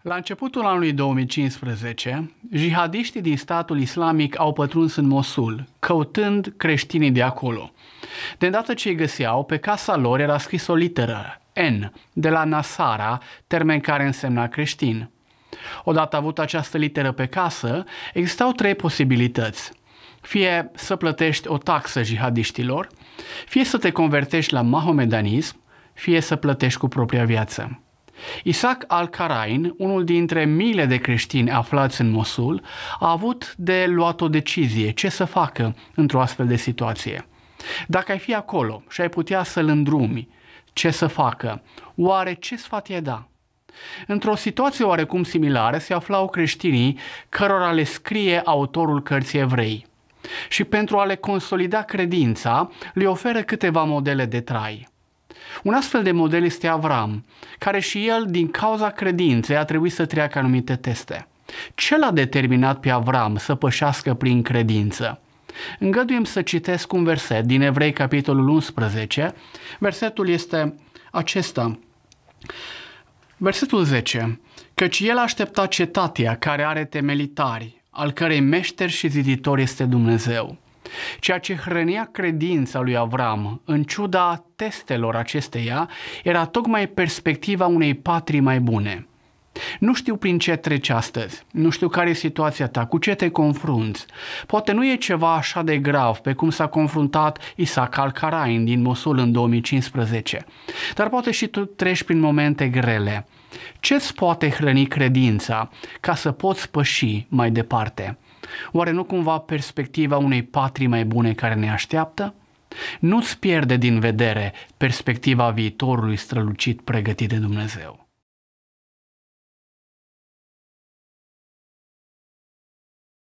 La începutul anului 2015, jihadiștii din statul islamic au pătruns în Mosul, căutând creștinii de acolo. De îndată ce îi găseau, pe casa lor era scris o literă, N, de la Nasara, termen care însemna creștin. Odată avut această literă pe casă, existau trei posibilități. Fie să plătești o taxă jihadiștilor, fie să te convertești la mahomedanism, fie să plătești cu propria viață. Isaac al-Karain, unul dintre miile de creștini aflați în Mosul, a avut de luat o decizie ce să facă într-o astfel de situație. Dacă ai fi acolo și ai putea să-l îndrumi, ce să facă? Oare ce sfat i da? Într-o situație oarecum similară se aflau creștinii cărora le scrie autorul cărții evrei și pentru a le consolida credința le oferă câteva modele de trai. Un astfel de model este Avram, care și el, din cauza credinței, a trebuit să treacă anumite teste. Ce l-a determinat pe Avram să pășească prin credință? Îngăduim să citesc un verset din Evrei, capitolul 11. Versetul este acesta. Versetul 10. Căci el aștepta cetatea care are temelitari, al cărei meșter și ziditor este Dumnezeu. Ceea ce hrănea credința lui Avram, în ciuda testelor acesteia, era tocmai perspectiva unei patrii mai bune – nu știu prin ce treci astăzi, nu știu care e situația ta, cu ce te confrunți. Poate nu e ceva așa de grav pe cum s-a confruntat Isaac Alcarain din Mosul în 2015, dar poate și tu treci prin momente grele. ce îți poate hrăni credința ca să poți păși mai departe? Oare nu cumva perspectiva unei patrii mai bune care ne așteaptă? Nu-ți pierde din vedere perspectiva viitorului strălucit pregătit de Dumnezeu.